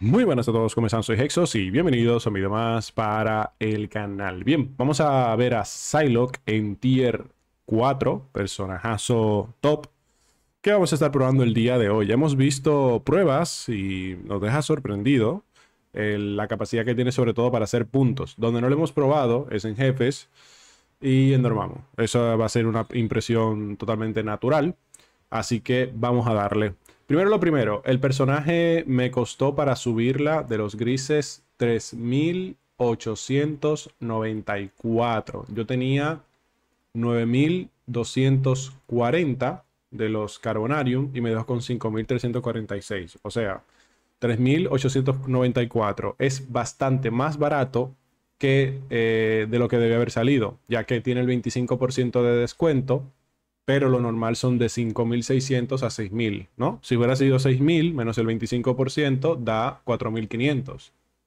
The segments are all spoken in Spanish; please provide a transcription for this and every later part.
Muy buenas a todos, ¿cómo están? Soy Hexos y bienvenidos a un video más para el canal. Bien, vamos a ver a Psylocke en Tier 4, personajazo top, que vamos a estar probando el día de hoy. Ya hemos visto pruebas y nos deja sorprendido eh, la capacidad que tiene sobre todo para hacer puntos. Donde no lo hemos probado es en jefes y en normamos. Eso va a ser una impresión totalmente natural, así que vamos a darle. Primero lo primero, el personaje me costó para subirla de los grises 3.894. Yo tenía 9.240 de los Carbonarium y me dejó con 5.346. O sea, 3.894 es bastante más barato que eh, de lo que debe haber salido, ya que tiene el 25% de descuento pero lo normal son de 5.600 a 6.000, ¿no? Si hubiera sido 6.000 menos el 25% da 4.500. O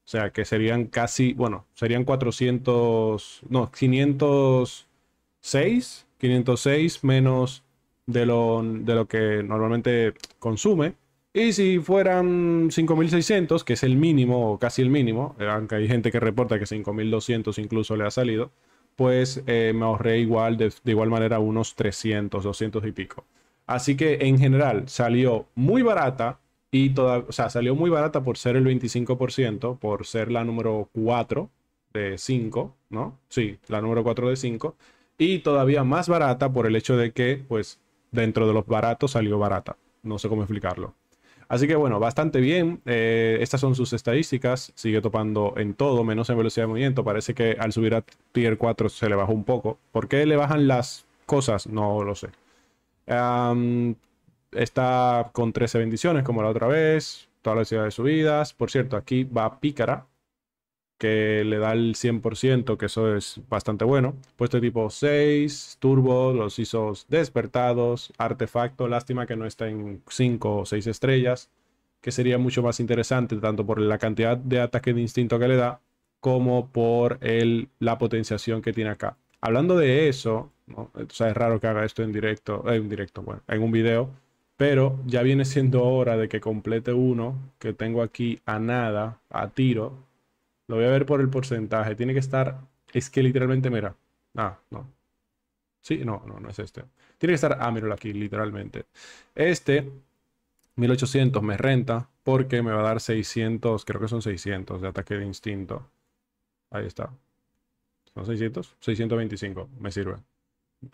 sea que serían casi, bueno, serían 400, no, 506, 506 menos de lo, de lo que normalmente consume. Y si fueran 5.600, que es el mínimo, o casi el mínimo, eh, aunque hay gente que reporta que 5.200 incluso le ha salido, pues me ahorré igual, de, igual manera, unos 300, 200 y pico. Así que en general salió muy barata y toda, o sea, salió muy barata por ser el 25%, por ser la número 4 de 5, ¿no? Sí, la número 4 de 5. Y todavía más barata por el hecho de que, pues, dentro de los baratos salió barata. No sé cómo explicarlo. Así que bueno, bastante bien. Eh, estas son sus estadísticas. Sigue topando en todo, menos en velocidad de movimiento. Parece que al subir a tier 4 se le bajó un poco. ¿Por qué le bajan las cosas? No lo sé. está con 13 bendiciones como la otra vez. Toda la velocidad de subidas. Por cierto, aquí va Pícara que le da el 100%, que eso es bastante bueno. Puesto tipo 6, turbo, los ISOs despertados, artefacto, lástima que no está en 5 o 6 estrellas, que sería mucho más interesante tanto por la cantidad de ataque de instinto que le da, como por el, la potenciación que tiene acá. Hablando de eso, es raro que haga esto en directo, eh, en directo, bueno, en un video, pero ya viene siendo hora de que complete uno que tengo aquí a nada, a tiro, lo voy a ver por el porcentaje. Tiene que estar... Es que literalmente, mira. Ah, no. Sí, no, no, no es este. Tiene que estar... Ah, míralo aquí, literalmente. Este, 1800 me renta porque me va a dar 600, creo que son 600 de ataque de instinto. Ahí está. ¿Son 600? 625, me sirve.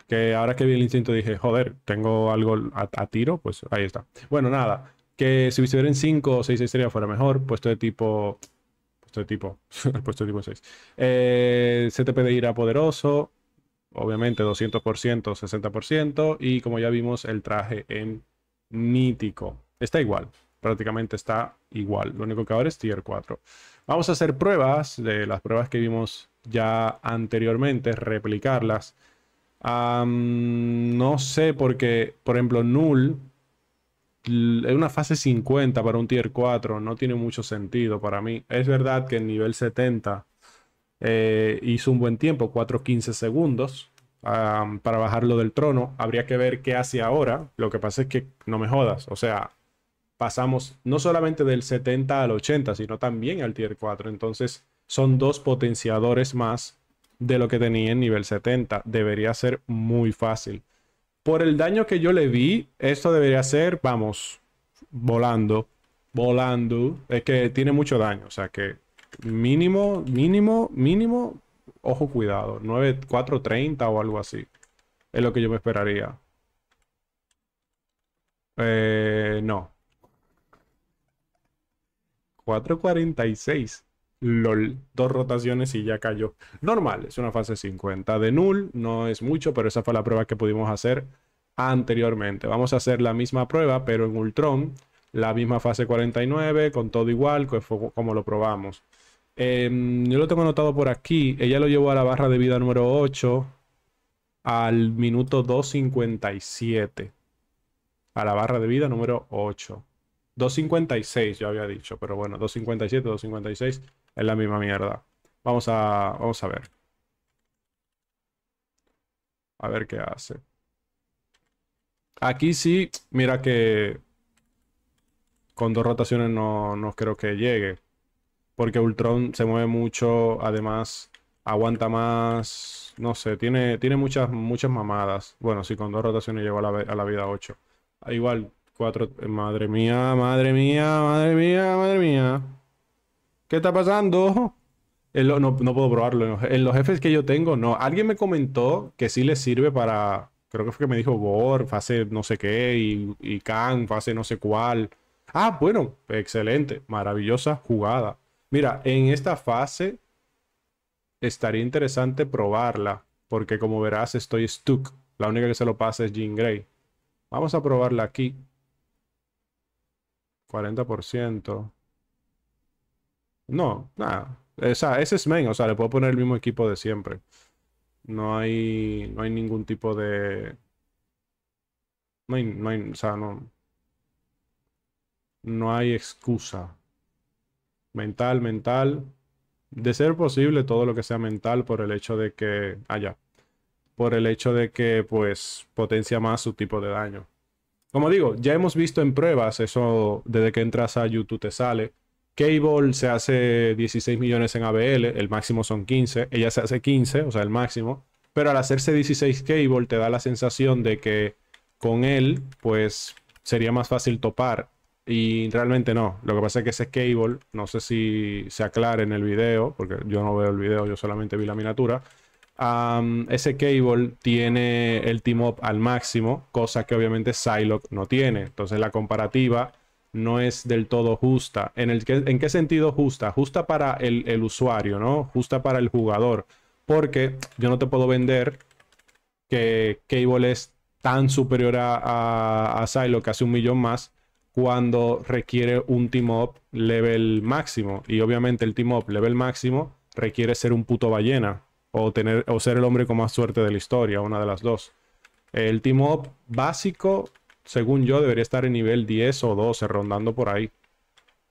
Que ahora que vi el instinto dije, joder, tengo algo a, tiro, pues ahí está. Bueno, nada, que si en 5 o 6 sería fuera mejor, puesto de tipo de tipo, el puesto de tipo 6. Eh, CTP de ira poderoso, obviamente 200%, 60%, y como ya vimos, el traje en mítico. Está igual, prácticamente está igual, lo único que ahora es tier 4. Vamos a hacer pruebas de las pruebas que vimos ya anteriormente, replicarlas. no sé por qué por ejemplo, null es una fase 50 para un tier 4, no tiene mucho sentido para mí. Es verdad que en nivel 70 eh, hizo un buen tiempo, 4 15 segundos, para bajarlo del trono. Habría que ver qué hace ahora. Lo que pasa es que no me jodas, o sea, pasamos no solamente del 70 al 80, sino también al tier 4. Entonces, son dos potenciadores más de lo que tenía en nivel 70. Debería ser muy fácil. Por el daño que yo le vi, esto debería ser, vamos, volando, volando. Es que tiene mucho daño, o sea que mínimo, mínimo, mínimo, ojo cuidado, 9430 o algo así. Es lo que yo me esperaría. Eh, no. 4.46 dos rotaciones y ya cayó. Normal, es una fase 50 de null, no es mucho, pero esa fue la prueba que pudimos hacer anteriormente. Vamos a hacer la misma prueba, pero en Ultron, la misma fase 49, con todo igual, como lo probamos. Em, yo lo tengo anotado por aquí, ella lo llevó a la barra de vida número 8 al minuto 2.57. A la barra de vida número 8. 2.56 yo había dicho, pero bueno, 2.57, 2.56. Es la misma mierda. Vamos a, vamos a ver. A ver qué hace. Aquí sí, mira que con dos rotaciones no, no creo que llegue. Porque Ultron se mueve mucho, además aguanta más, no sé, tiene, tiene muchas, muchas mamadas. Bueno, sí, con dos rotaciones llegó a la, a la vida 8. Ah, igual, cuatro, madre mía, madre mía, madre mía, madre mía. ¿Qué está pasando? no, puedo probarlo. En los, jefes que yo tengo, no. Alguien me comentó que sí le sirve para. Creo que fue que me dijo Bor, fase no sé qué, y, y Khan, fase no sé cuál. Ah, bueno, excelente. Maravillosa jugada. Mira, en esta fase estaría interesante probarla. Porque como verás, estoy stuck. La única que se lo pasa es Jean Grey. Vamos a probarla aquí. 40%. No, nada. O sea, ese es main, o sea, le puedo poner el mismo equipo de siempre. No hay, no hay ningún tipo de... No hay, o sea, no... No hay excusa. Mental, mental. De ser posible, todo lo que sea mental por el hecho de que... Allá. Ah, por el hecho de que, pues, potencia más su tipo de daño. Como digo, ya hemos visto en pruebas eso, desde que entras a YouTube te sale Cable se hace 16 millones en ABL, el máximo son 15, ella se hace 15, o sea, el máximo, pero al hacerse 16 Cable te da la sensación de que con él, pues sería más fácil topar. Y realmente no. Lo que pasa es que ese cable, no sé si se aclara en el video, porque yo no veo el video, yo solamente vi la miniatura. ese cable tiene el team up al máximo, cosa que obviamente Psylocke no tiene. Entonces la comparativa no es del todo justa. ¿En, el en qué sentido justa? Justa para el, usuario, ¿no? Justa para el jugador. Porque yo no te puedo vender que Cable es tan superior a, a, Silo que hace un millón más cuando requiere un team up level máximo. Y obviamente el team up level máximo requiere ser un puto ballena o, tener, o ser el hombre con más suerte de la historia, una de las dos. El team up básico según yo, debería estar en nivel 10 o 12, rondando por ahí.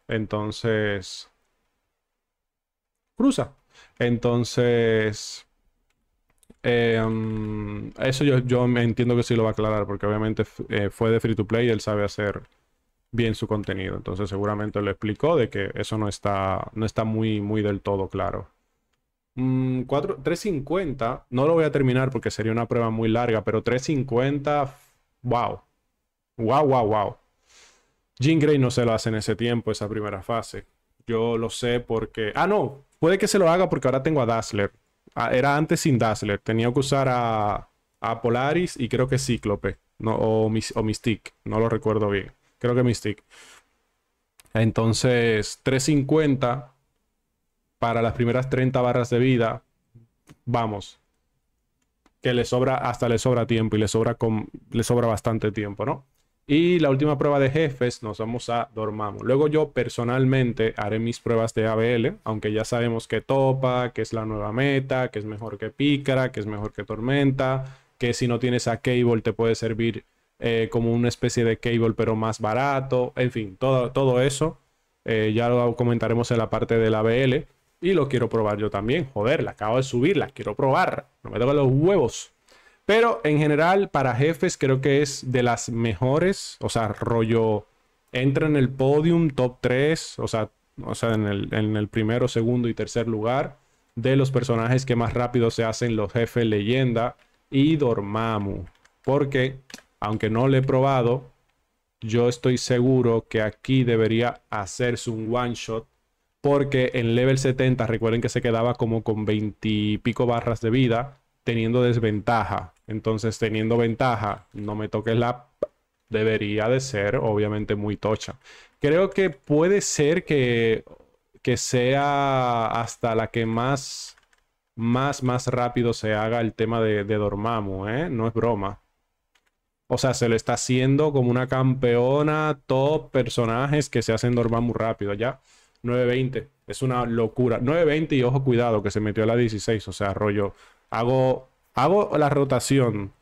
Entonces, cruza. Entonces, em, eso yo, me entiendo que sí lo va a aclarar, porque obviamente eh, fue de free to play y él sabe hacer bien su contenido. Entonces, seguramente lo explicó de que eso no está, no está muy, muy del todo claro. 350, mm, no lo voy a terminar porque sería una prueba muy larga, pero 350, wow. Wow, wow, wow. Jean Grey no se lo hace en ese tiempo, esa primera fase. Yo lo sé porque. Ah, no. Puede que se lo haga porque ahora tengo a Dazzler. Ah, era antes sin Dazzler. Tenía que usar a, Polaris y creo que Cíclope. No, o, o Mystique. No lo recuerdo bien. Creo que Mystique. Entonces, 350 para las primeras 30 barras de vida. Vamos. Que le sobra, hasta le sobra tiempo y le sobra, con, le sobra bastante tiempo, ¿no? Y la última prueba de jefes nos vamos a dormamos. Luego yo personalmente haré mis pruebas de ABL, aunque ya sabemos que Topa, que es la nueva meta, que es mejor que Pícara, que es mejor que Tormenta, que si no tienes a Cable te puede servir eh, como una especie de Cable pero más barato. En fin, todo, todo eso eh, ya lo comentaremos en la parte del ABL. Y lo quiero probar yo también. Joder, la acabo de subir, la quiero probar. No me doy los huevos. Pero en general, para jefes, creo que es de las mejores. O sea, rollo. Entra en el podium, top 3. O sea, sea en, el, primero, segundo y tercer lugar. De los personajes que más rápido se hacen los jefes leyenda y Dormammu. Porque, aunque no lo he probado, yo estoy seguro que aquí debería hacerse un one shot. Porque en level 70, recuerden que se quedaba como con 20 y pico barras de vida, teniendo desventaja. Entonces, teniendo ventaja, no me toques la debería de ser obviamente muy tocha. Creo que puede ser que, que sea hasta la que más, más, más rápido se haga el tema de, Dormamo, ¿eh? No es broma. O sea, se lo está haciendo como una campeona, top personajes que se hacen muy rápido, ya. 9.20, es una locura. 9.20 y ojo, cuidado, que se metió a la 16, o sea, rollo. Hago Hago la rotación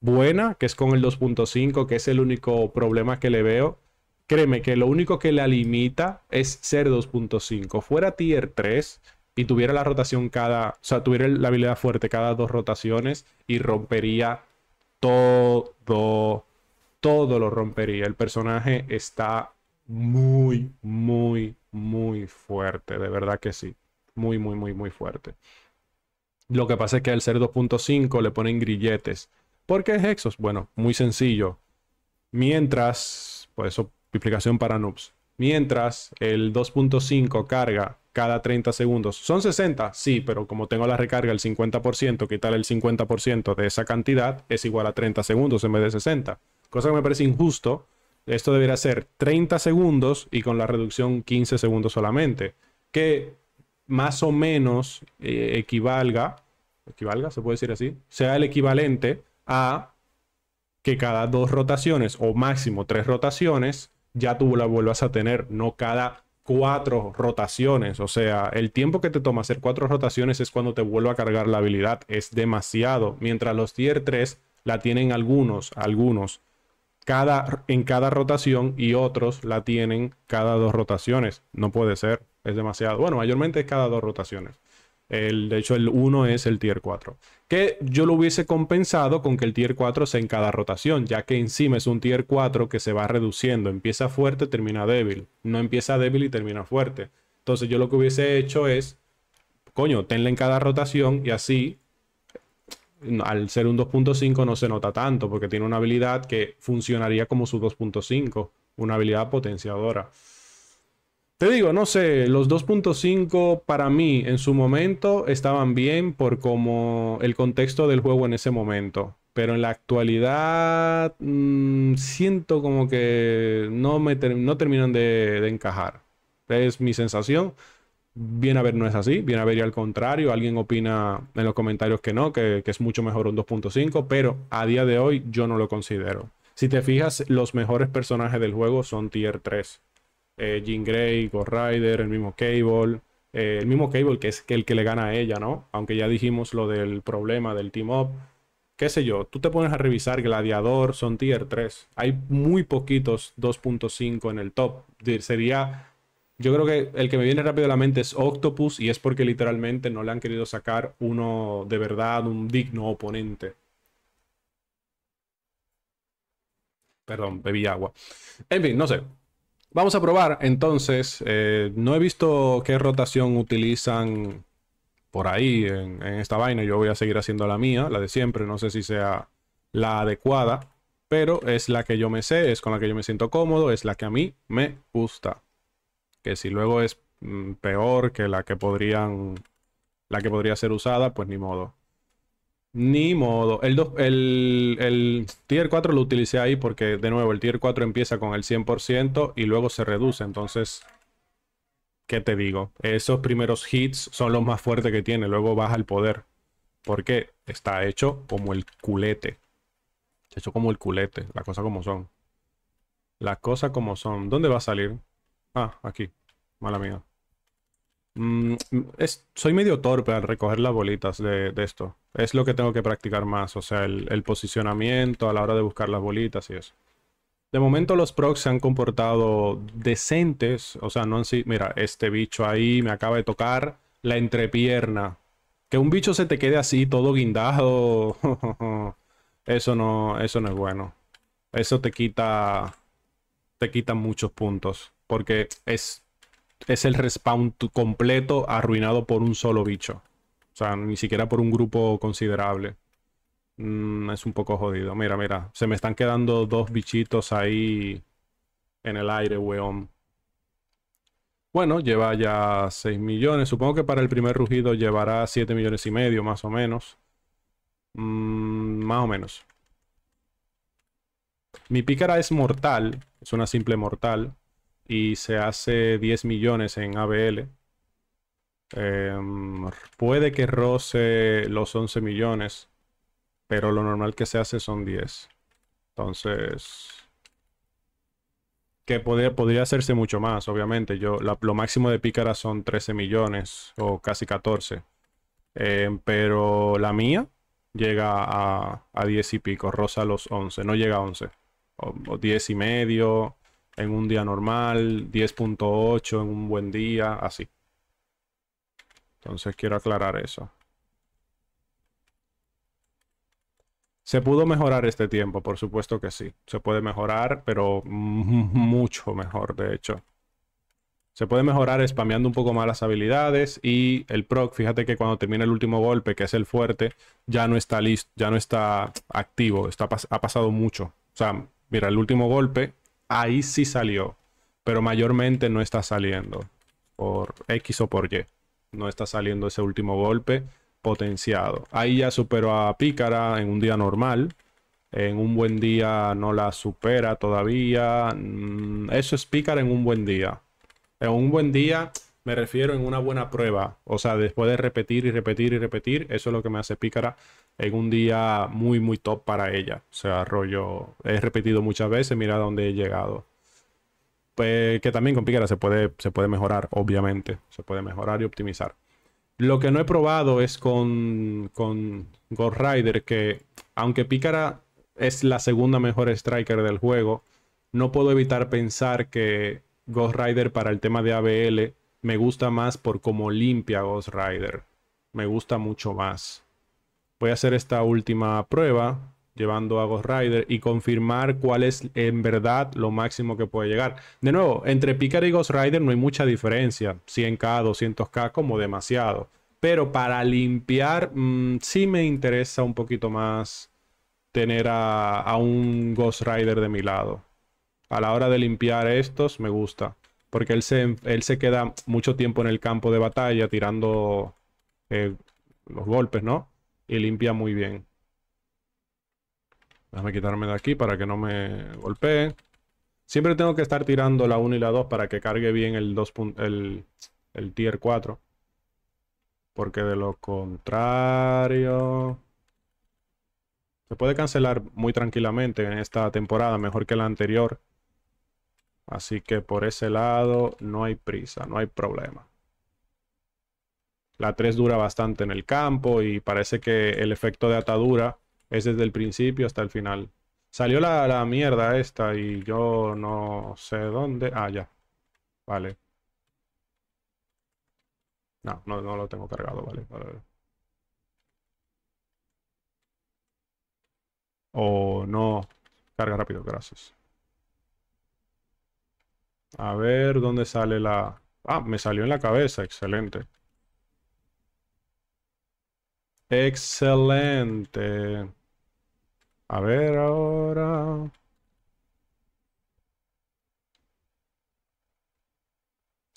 buena, que es con el 2.5, que es el único problema que le veo. Créeme que lo único que la limita es ser 2.5. Fuera tier 3 y tuviera la rotación cada, o sea, tuviera la habilidad fuerte cada dos rotaciones y rompería todo, todo lo rompería. El personaje está muy, muy, muy fuerte, de verdad que sí. Muy, muy, muy, muy fuerte. Lo que pasa es que al ser 2.5 le ponen grilletes. ¿Por qué es Hexos? Bueno, muy sencillo. Mientras, por eso explicación para noobs. Mientras el 2.5 carga cada 30 segundos. ¿Son 60? Sí, pero como tengo la recarga el 50%, quitar el 50% de esa cantidad es igual a 30 segundos en vez de 60. Cosa que me parece injusto. Esto debería ser 30 segundos y con la reducción 15 segundos solamente. Que más o menos eh, equivalga, equivalga, se puede decir así, sea el equivalente a que cada dos rotaciones o máximo tres rotaciones ya tú la vuelvas a tener, no cada cuatro rotaciones. O sea, el tiempo que te toma hacer cuatro rotaciones es cuando te vuelvo a cargar la habilidad. Es demasiado. Mientras los tier 3 la tienen algunos, algunos en cada rotación y otros la tienen cada dos rotaciones. No puede ser, es demasiado. Bueno, mayormente es cada dos rotaciones. El, de hecho, el 1 es el tier 4. Que yo lo hubiese compensado con que el tier 4 sea en cada rotación, ya que encima es un tier 4 que se va reduciendo. Empieza fuerte, termina débil. No empieza débil y termina fuerte. Entonces yo lo que hubiese hecho es, coño, tenla en cada rotación y así al ser un 2.5 no se nota tanto porque tiene una habilidad que funcionaría como su 2.5, una habilidad potenciadora. Te digo, no sé, los 2.5 para mí en su momento estaban bien por como el contexto del juego en ese momento. Pero en la actualidad mm, siento como que no, no terminan de encajar. Es mi sensación. Bien a ver no es así, bien a ver y al contrario, alguien opina en los comentarios que no, que, es mucho mejor un 2.5, pero a día de hoy yo no lo considero. Si te fijas, los mejores personajes del juego son tier 3. Eh, Jean Grey, Ghost Rider, el mismo Cable, eh, el mismo Cable que es el que le gana a ella, ¿no? Aunque ya dijimos lo del problema del team up, qué sé yo, tú te pones a revisar Gladiador, son tier 3. Hay muy poquitos 2.5 en el top. Sería yo creo que el que me viene rápido a la mente es Octopus y es porque literalmente no le han querido sacar uno de verdad, un digno oponente. Perdón, bebí agua. En fin, no sé. Vamos a probar entonces. Eh, no he visto qué rotación utilizan por ahí en, en, esta vaina. Yo voy a seguir haciendo la mía, la de siempre. No sé si sea la adecuada, pero es la que yo me sé, es con la que yo me siento cómodo, es la que a mí me gusta que si luego es mm, peor que la que podrían la que podría ser usada, pues ni modo. Ni modo. El, el, tier 4 lo utilicé ahí porque, de nuevo, el tier 4 empieza con el 100% y luego se reduce. Entonces, ¿qué te digo? Esos primeros hits son los más fuertes que tiene. Luego baja el poder. Porque está hecho como el culete. Está hecho como el culete. Las cosas como son. Las cosas como son. ¿Dónde va a salir? Ah, aquí. Mala mía. Mm, soy medio torpe al recoger las bolitas de, esto. Es lo que tengo que practicar más. O sea, el, posicionamiento a la hora de buscar las bolitas y eso. De momento los procs se han comportado decentes. O sea, no han sido... Mira, este bicho ahí me acaba de tocar la entrepierna. Que un bicho se te quede así, todo guindado. eso no, eso no es bueno. Eso te quita. Te quita muchos puntos. Porque es, es el respawn completo arruinado por un solo bicho. O sea, ni siquiera por un grupo considerable. Mm, es un poco jodido. Mira, mira. Se me están quedando dos bichitos ahí en el aire, weón. Bueno, lleva ya 6 millones. Supongo que para el primer rugido llevará 7 millones y medio, más o menos. Mm, más o menos. Mi pícara es mortal. Es una simple mortal y se hace 10 millones en ABL. Em, puede que roce los 11 millones, pero lo normal que se hace son 10. Entonces, que podría, podría hacerse mucho más, obviamente. Yo, lo máximo de pícara son 13 millones o casi 14. Em, pero la mía llega a, 10 y pico, rosa los 11, no llega a 11. o 10 y medio, en un día normal, 10.8 en un buen día, así. Entonces quiero aclarar eso. ¿Se pudo mejorar este tiempo? Por supuesto que sí. Se puede mejorar, pero mucho mejor, de hecho. Se puede mejorar spameando un poco más las habilidades y el proc, fíjate que cuando termina el último golpe, que es el fuerte, ya no está listo, ya no está activo, está ha pasado mucho. O sea, mira, el último golpe ahí sí salió, pero mayormente no está saliendo por X o por Y. No está saliendo ese último golpe potenciado. Ahí ya superó a Pícara en un día normal. En un buen día no la supera todavía. Mm, eso es Pícara en un buen día. En un buen día me refiero en una buena prueba. O sea, después de repetir y repetir y repetir, eso es lo que me hace pícara en un día muy, muy top para ella. O sea, rollo, he repetido muchas veces, mira dónde he llegado. Pues, que también con pícara se puede, se puede mejorar, obviamente. Se puede mejorar y optimizar. Lo que no he probado es con, con Ghost Rider, que aunque Pícara es la segunda mejor striker del juego, no puedo evitar pensar que Ghost Rider para el tema de ABL me gusta más por cómo limpia Ghost Rider. Me gusta mucho más. Voy a hacer esta última prueba llevando a Ghost Rider y confirmar cuál es en verdad lo máximo que puede llegar. De nuevo, entre Picard y Ghost Rider no hay mucha diferencia. 100k, 200k como demasiado. Pero para limpiar mm, sí me interesa un poquito más tener a, a un Ghost Rider de mi lado. A la hora de limpiar estos me gusta porque él se, él se queda mucho tiempo en el campo de batalla tirando eh, los golpes, ¿no? Y limpia muy bien. Déjame quitarme de aquí para que no me golpee. Siempre tengo que estar tirando la 1 y la 2 para que cargue bien el, 2 el, el tier 4. Porque de lo contrario... Se puede cancelar muy tranquilamente en esta temporada, mejor que la anterior. Así que por ese lado no hay prisa, no hay problema. La 3 dura bastante en el campo y parece que el efecto de atadura es desde el principio hasta el final. Salió la, mierda esta y yo no sé dónde. Ah, ya. Vale. No, no, lo tengo cargado, vale. O oh, no. Carga rápido, gracias. A ver, ¿dónde sale la...? Ah, me salió en la cabeza, excelente. Excelente. A ver ahora...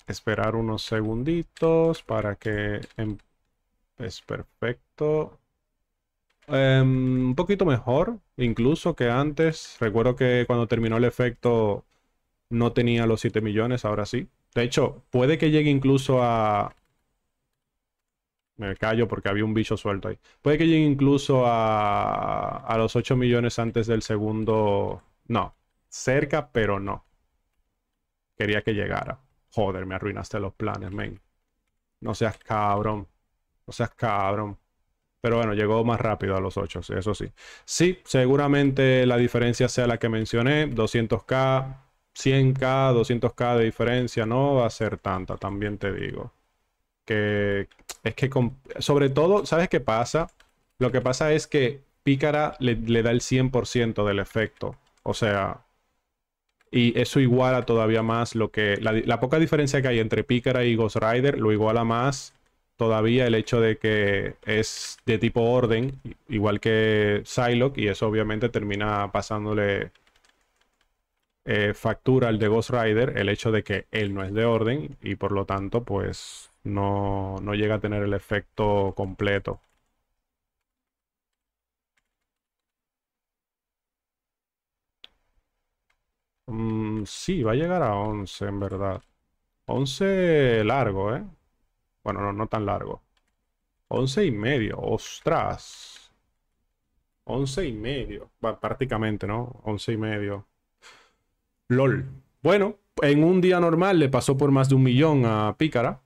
Esperar unos segunditos para que... Em, es perfecto. Em, un poquito mejor, incluso que antes. Recuerdo que cuando terminó el efecto no tenía los 7 millones, ahora sí. De hecho, puede que llegue incluso a... Me callo porque había un bicho suelto ahí. Puede que llegue incluso a, a los 8 millones antes del segundo... No, cerca, pero no. Quería que llegara. Joder, me arruinaste los planes, men. No seas cabrón. No seas cabrón. Pero bueno, llegó más rápido a los 8, eso sí. Sí, seguramente la diferencia sea la que mencioné, 200k, 100k, 200k de diferencia no va a ser tanta, también te digo. Que es que, sobre todo, ¿sabes qué pasa? Lo que pasa es que Pícara le, da el 100% del efecto. O sea, y eso iguala todavía más lo que. La, la poca diferencia que hay entre Pícara y Ghost Rider lo iguala más todavía el hecho de que es de tipo orden, igual que Psylocke, y eso obviamente termina pasándole eh, factura el de Ghost Rider el hecho de que él no es de orden y por lo tanto pues no, llega a tener el efecto completo. si mm, sí, va a llegar a 11 en verdad. 11 largo, ¿eh? Bueno, no, no tan largo. 11 y medio, ostras. 11 y medio, prácticamente, ¿no? 11 y medio. LOL. Bueno, en un día normal le pasó por más de un millón a Pícara.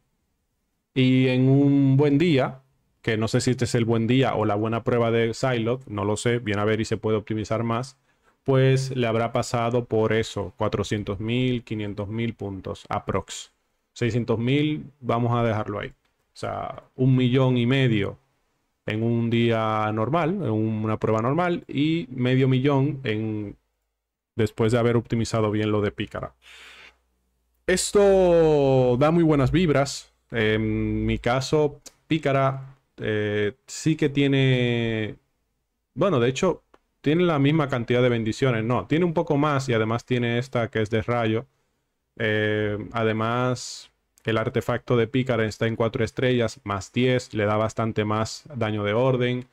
Y en un buen día, que no sé si este es el buen día o la buena prueba de Psylocke, no lo sé, bien a ver y se puede optimizar más, pues le habrá pasado por eso, 400.000, mil, mil puntos, aprox. 600.000, vamos a dejarlo ahí. O sea, un millón y medio en un día normal, en una prueba normal, y medio millón en después de haber optimizado bien lo de Pícara. Esto da muy buenas vibras. En mi caso, Pícara eh, sí que tiene... Bueno, de hecho, tiene la misma cantidad de bendiciones. No, tiene un poco más y además tiene esta que es de rayo. Eh, además, el artefacto de Pícara está en 4 estrellas, más 10, le da bastante más daño de orden.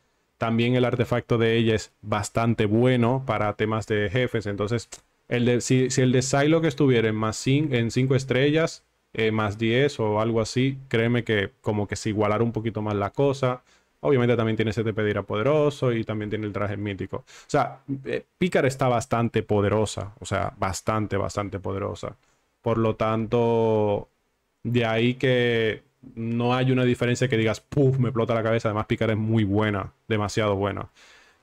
También el artefacto de ella es bastante bueno para temas de jefes. Entonces, el si, el de que estuviera en 5 en cinco estrellas, eh, más 10 o algo así, créeme que como que se igualara un poquito más la cosa. Obviamente también tiene ese de a poderoso y también tiene el traje mítico. O sea, eh, Picar está bastante poderosa. O sea, bastante, bastante poderosa. Por lo tanto, de ahí que no hay una diferencia que digas, puff, me explota la cabeza. Además, Pícara es muy buena, demasiado buena.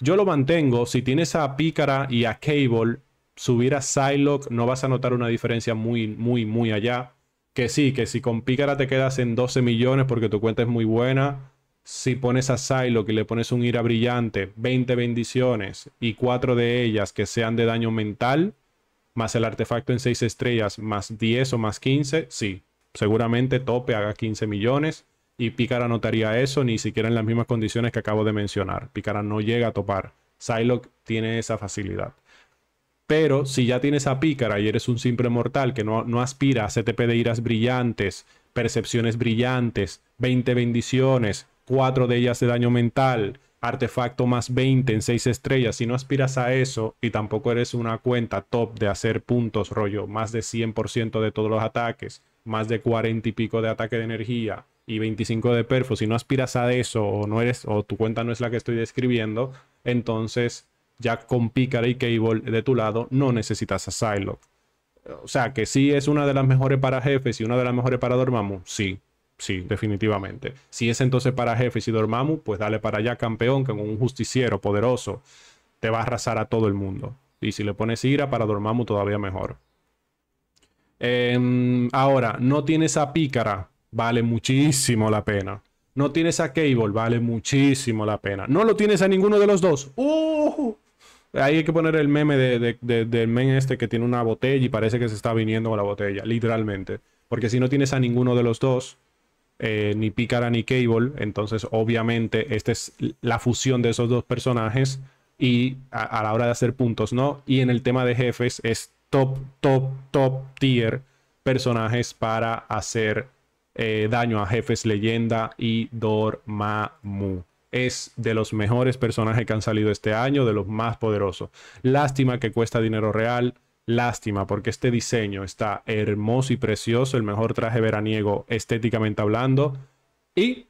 Yo lo mantengo. Si tienes a Pícara y a Cable, subir a Psylocke, no vas a notar una diferencia muy, muy, muy allá. Que sí, que si con Pícara te quedas en 12 millones porque tu cuenta es muy buena. Si pones a Psylocke y le pones un ira brillante, 20 bendiciones y 4 de ellas que sean de daño mental, más el artefacto en 6 estrellas, más 10 o más 15, sí, Seguramente Tope haga 15 millones y Pícara notaría eso, ni siquiera en las mismas condiciones que acabo de mencionar. Pícara no llega a topar. Psylocke tiene esa facilidad. Pero si ya tienes a Pícara y eres un simple mortal que no, no aspira a CTP de iras brillantes, percepciones brillantes, 20 bendiciones, 4 de ellas de daño mental, artefacto más 20 en 6 estrellas, si no aspiras a eso y tampoco eres una cuenta top de hacer puntos, rollo, más de 100% de todos los ataques, más de 40 y pico de ataque de energía y 25 de perfo, si no aspiras a eso o no eres o tu cuenta no es la que estoy describiendo, entonces ya con Pícara y Cable de tu lado no necesitas a Psylocke. O sea, que si es una de las mejores para jefes y una de las mejores para Dormammu, sí, sí, definitivamente. Si es entonces para jefes y Dormammu, pues dale para allá campeón, que con un justiciero poderoso te va a arrasar a todo el mundo. Y si le pones ira para Dormammu todavía mejor. Em, ahora, no tienes a Pícara, vale muchísimo la pena. No tienes a Cable, vale muchísimo la pena. No lo tienes a ninguno de los dos. Uh. Ahí hay que poner el meme del men este que tiene una botella y parece que se está viniendo con la botella, literalmente. Porque si no tienes a ninguno de los dos, eh, ni Pícara ni Cable, entonces obviamente esta es la fusión de esos dos personajes y a, a, la hora de hacer puntos, ¿no? Y en el tema de jefes es top, top, top tier personajes para hacer eh, daño a jefes leyenda y Dormammu. Es de los mejores personajes que han salido este año, de los más poderosos. Lástima que cuesta dinero real, lástima porque este diseño está hermoso y precioso, el mejor traje veraniego estéticamente hablando. Y,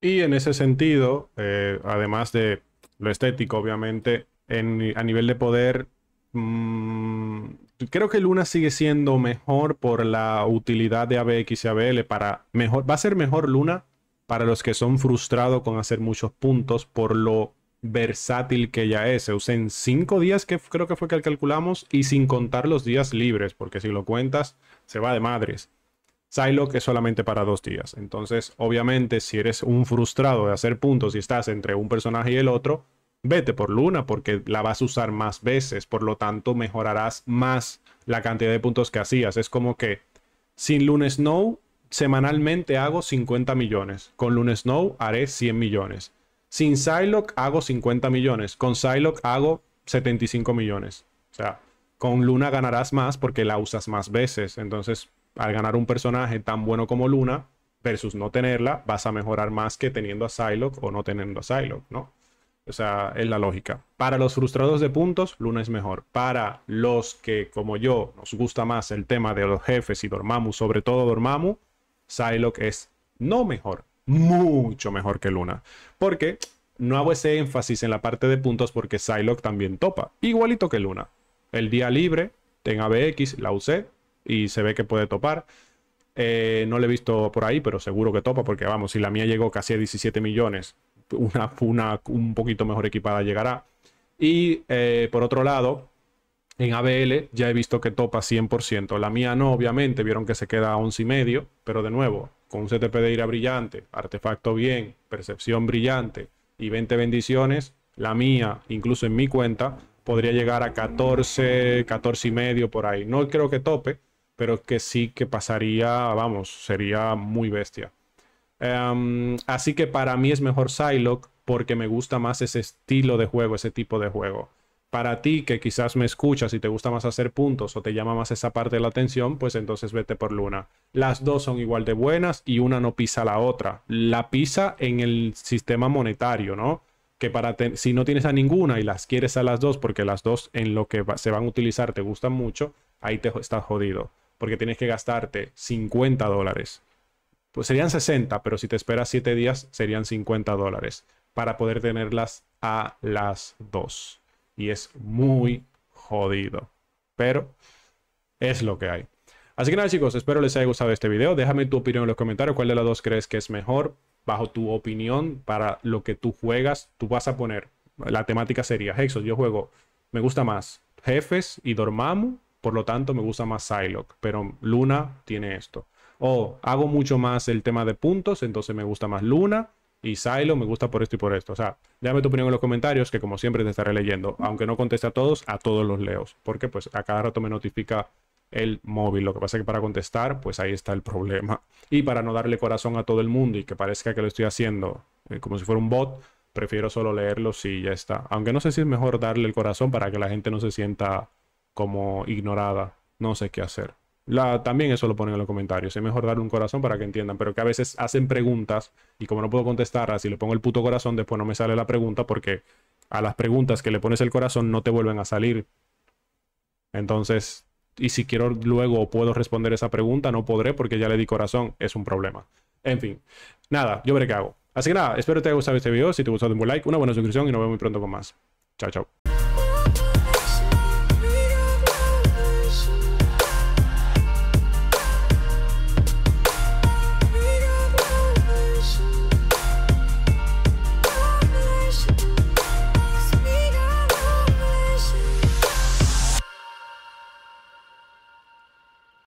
y en ese sentido, eh, además de lo estético, obviamente, en, a nivel de poder Mm, creo que Luna sigue siendo mejor por la utilidad de ABX y ABL para mejor, va a ser mejor Luna para los que son frustrados con hacer muchos puntos por lo versátil que ya es. Se usen 5 días, que creo que fue que calculamos, y sin contar los días libres, porque si lo cuentas, se va de madres. Psylocke es solamente para dos días. Entonces, obviamente, si eres un frustrado de hacer puntos y estás entre un personaje y el otro, vete por Luna porque la vas a usar más veces, por lo tanto mejorarás más la cantidad de puntos que hacías. Es como que sin Luna Snow semanalmente hago 50 millones, con Luna Snow haré 100 millones. Sin Psylocke hago 50 millones, con Psylocke hago 75 millones. O sea, con Luna ganarás más porque la usas más veces. Entonces, al ganar un personaje tan bueno como Luna versus no tenerla, vas a mejorar más que teniendo a Psylocke o no teniendo a Psylocke, ¿no? O sea, es la lógica. Para los frustrados de puntos, Luna es mejor. Para los que, como yo, nos gusta más el tema de los jefes y Dormammu, sobre todo Dormammu, Psylocke es no mejor, mucho mejor que Luna. Porque no hago ese énfasis en la parte de puntos porque Psylocke también topa, igualito que Luna. El día libre, tenga BX, la usé y se ve que puede topar. Eh, no le he visto por ahí, pero seguro que topa porque, vamos, si la mía llegó casi a 17 millones, una, una un poquito mejor equipada llegará. Y eh, por otro lado, en ABL ya he visto que topa 100%. La mía no, obviamente, vieron que se queda a 11 y medio, pero de nuevo, con un CTP de ira brillante, artefacto bien, percepción brillante y 20 bendiciones, la mía, incluso en mi cuenta, podría llegar a 14, 14 y medio por ahí. No creo que tope, pero que sí que pasaría, vamos, sería muy bestia. Em, así que para mí es mejor Psylocke porque me gusta más ese estilo de juego, ese tipo de juego. Para ti que quizás me escuchas y te gusta más hacer puntos o te llama más esa parte de la atención, pues entonces vete por Luna. Las dos son igual de buenas y una no pisa la otra. La pisa en el sistema monetario, ¿no? Que para si no tienes a ninguna y las quieres a las dos porque las dos en lo que se van a utilizar te gustan mucho, ahí te estás jodido porque tienes que gastarte 50 dólares pues serían 60, pero si te esperas 7 días serían 50 dólares para poder tenerlas a las 2. Y es muy jodido, pero es lo que hay. Así que nada chicos, espero les haya gustado este video. Déjame tu opinión en los comentarios, cuál de las dos crees que es mejor bajo tu opinión para lo que tú juegas. Tú vas a poner, la temática sería, Hexos, yo juego, me gusta más jefes y Dormammu, por lo tanto me gusta más Psylocke, pero Luna tiene esto o oh, hago mucho más el tema de puntos, entonces me gusta más Luna y Silo me gusta por esto y por esto. O sea, déjame tu opinión en los comentarios, que como siempre te estaré leyendo. Aunque no conteste a todos, a todos los leos. Porque pues a cada rato me notifica el móvil. Lo que pasa es que para contestar, pues ahí está el problema. Y para no darle corazón a todo el mundo y que parezca que lo estoy haciendo eh, como si fuera un bot, prefiero solo leerlo si ya está. Aunque no sé si es mejor darle el corazón para que la gente no se sienta como ignorada. No sé qué hacer también eso lo ponen en los comentarios. Es mejor darle un corazón para que entiendan. Pero que a veces hacen preguntas y como no puedo contestar, así le pongo el puto corazón, después no me sale la pregunta porque a las preguntas que le pones el corazón no te vuelven a salir. Entonces, y si quiero luego puedo responder esa pregunta, no podré porque ya le di corazón. Es un problema. En fin, nada, yo veré qué hago. Así que nada, espero que te haya gustado este video. Si te gustó, den un like, una buena suscripción y nos vemos muy pronto con más. Chao, chao.